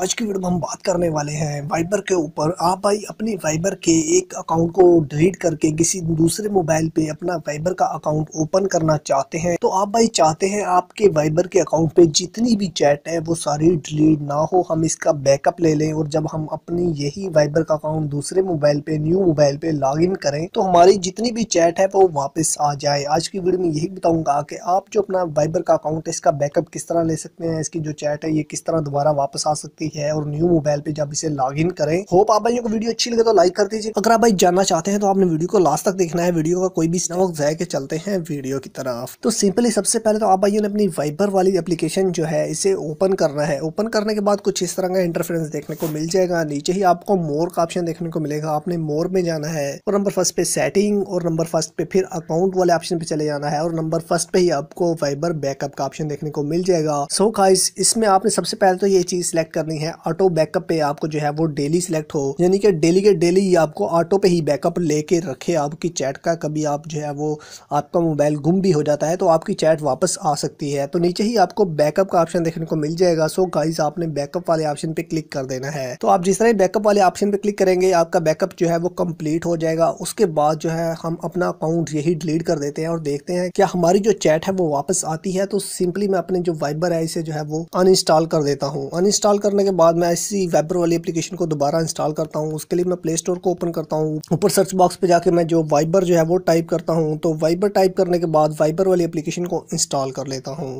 आज की वीडियो में हम बात करने वाले हैं वाइबर के ऊपर आप भाई अपने वाइबर के एक अकाउंट को डिलीट करके किसी दूसरे मोबाइल पे अपना वाइबर का अकाउंट ओपन करना चाहते हैं तो आप भाई चाहते हैं आपके वाइबर के अकाउंट पे जितनी भी चैट है वो सारी डिलीट ना हो हम इसका बैकअप ले लें और जब हम अपनी यही वाइबर का अकाउंट दूसरे मोबाइल पे न्यू मोबाइल पे लॉग करें तो हमारी जितनी भी चैट है वो वापस आ जाए आज की वीडियो में यही बताऊंगा कि आप जो अपना वाइबर का अकाउंट है इसका बैकअप किस तरह ले सकते हैं इसकी जो चैट है ये किस तरह दोबारा वापस आ सकती है सकती है और न्यू मोबाइल पे जब इसे लॉग इन करें होप आप भाई को वीडियो अच्छी लगे तो लाइक कर दीजिए अगर आप भाई जानना चाहते हैं तो आपने वीडियो को लास्ट तक देखना है वीडियो का कोई भी ना वक्त जाए के चलते हैं वीडियो की तरफ तो सिंपली सबसे पहले तो आप भाई ने अपनी वाइबर वाली एप्लीकेशन जो है इसे ओपन करना है ओपन करने के बाद कुछ इस तरह का इंटरफेरेंस देखने को मिल जाएगा नीचे ही आपको मोर का ऑप्शन देखने को मिलेगा आपने मोर में जाना है और नंबर फर्स्ट पे सेटिंग और नंबर फर्स्ट पे फिर अकाउंट वाले ऑप्शन पे चले जाना है और नंबर फर्स्ट पे ही आपको वाइबर बैकअप का ऑप्शन देखने को मिल जाएगा सो so, गाइस इसमें आपने सबसे पहले तो ये चीज सिलेक्ट करनी करनी है ऑटो बैकअप पे आपको जो है वो डेली सिलेक्ट हो यानी कि डेली के डेली आपको ऑटो पे ही बैकअप लेके रखे आपकी चैट का कभी आप जो है वो आपका मोबाइल गुम भी हो जाता है तो आपकी चैट वापस आ सकती है तो नीचे ही आपको बैकअप का ऑप्शन देखने को मिल जाएगा सो गाइज आपने बैकअप वाले ऑप्शन पे क्लिक कर देना है तो आप जिस तरह बैकअप वाले ऑप्शन पे क्लिक करेंगे आपका बैकअप जो है वो कम्प्लीट हो जाएगा उसके बाद जो है हम अपना अकाउंट यही डिलीट कर देते हैं और देखते हैं क्या हमारी जो चैट है वो वापस आती है तो सिंपली मैं अपने जो वाइबर है इसे जो है वो अनइंस्टॉल कर देता हूँ अनइंस्टॉल करने करने के बाद मैं इसी वेबर वाली एप्लीकेशन को दोबारा इंस्टॉल करता हूँ उसके लिए मैं प्ले स्टोर को ओपन करता हूँ ऊपर सर्च बॉक्स पर जाकर मैं जो वाइबर जो है वो टाइप करता हूँ तो वाइबर टाइप करने के बाद वाइबर वाली एप्लीकेशन को इंस्टॉल कर लेता हूँ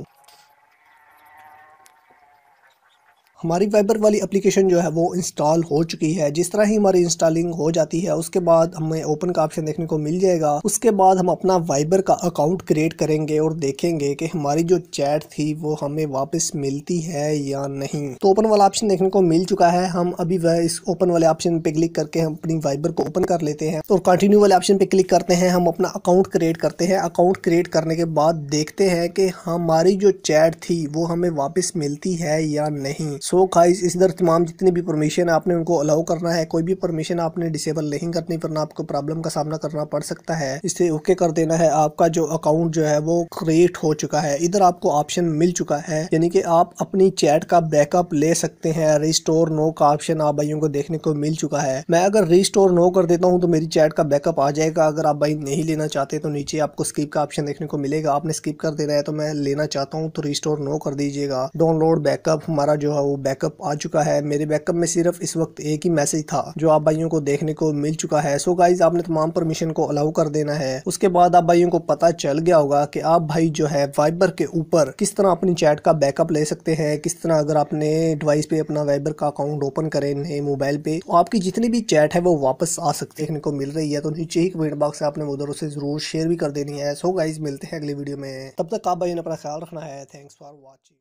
हमारी वाइबर वाली एप्लीकेशन जो है वो इंस्टॉल हो चुकी है जिस तरह ही हमारी इंस्टॉलिंग हो जाती है उसके बाद हमें ओपन का ऑप्शन देखने को मिल जाएगा उसके बाद हम अपना वाइबर का अकाउंट क्रिएट करेंगे और देखेंगे कि हमारी जो चैट थी वो हमें वापस मिलती है या नहीं तो ओपन वाला ऑप्शन देखने को मिल चुका है हम अभी वह इस ओपन वाले ऑप्शन पे क्लिक करके हम अपनी वाइबर को ओपन कर लेते हैं और कंटिन्यू वाले ऑप्शन पे क्लिक करते हैं हम अपना अकाउंट क्रिएट करते हैं अकाउंट क्रिएट करने के बाद देखते हैं कि हमारी जो चैट थी वो हमें वापस मिलती है या नहीं सो गाइस इस दर तमाम जितनी भी परमिशन आपने उनको अलाउ करना है कोई भी परमिशन आपने डिसेबल नहीं करनी वरना आपको प्रॉब्लम का सामना करना पड़ सकता है इसे ओके कर देना है आपका जो अकाउंट जो है वो क्रिएट हो चुका है इधर आपको ऑप्शन मिल चुका है यानी कि आप अपनी चैट का बैकअप ले सकते हैं रिस्टोर नो का ऑप्शन आप भाइयों को देखने को मिल चुका है मैं अगर रिस्टोर नो कर देता हूँ तो मेरी चैट का बैकअप आ जाएगा अगर आप भाई नहीं लेना चाहते तो नीचे आपको स्किप का ऑप्शन देखने को मिलेगा आपने स्किप कर देना है तो मैं लेना चाहता हूँ तो रिस्टोर नो कर दीजिएगा डाउनलोड बैकअप हमारा जो है वो बैकअप आ चुका है मेरे बैकअप में सिर्फ इस वक्त एक ही मैसेज था जो आप भाइयों को देखने को मिल चुका है सो गाइज आपने तमाम परमिशन को अलाउ कर देना है उसके बाद आप भाइयों को पता चल गया होगा की आप भाई जो है वाइबर के ऊपर किस तरह अपनी चैट का बैकअप ले सकते हैं किस तरह अगर आपने डिवाइस पे अपना वाइबर का अकाउंट ओपन करें नए मोबाइल पे तो आपकी जितनी भी चैट है वो वापस आ सकते देखने को मिल रही है तो नीचे ही कमेंट बॉक्स है आपने उधर उसे जरूर शेयर भी कर देनी है सो गाइज मिलते हैं अगले वीडियो में तब तक आप भाई ने अपना ख्याल रखना है थैंक्स फॉर वॉचिंग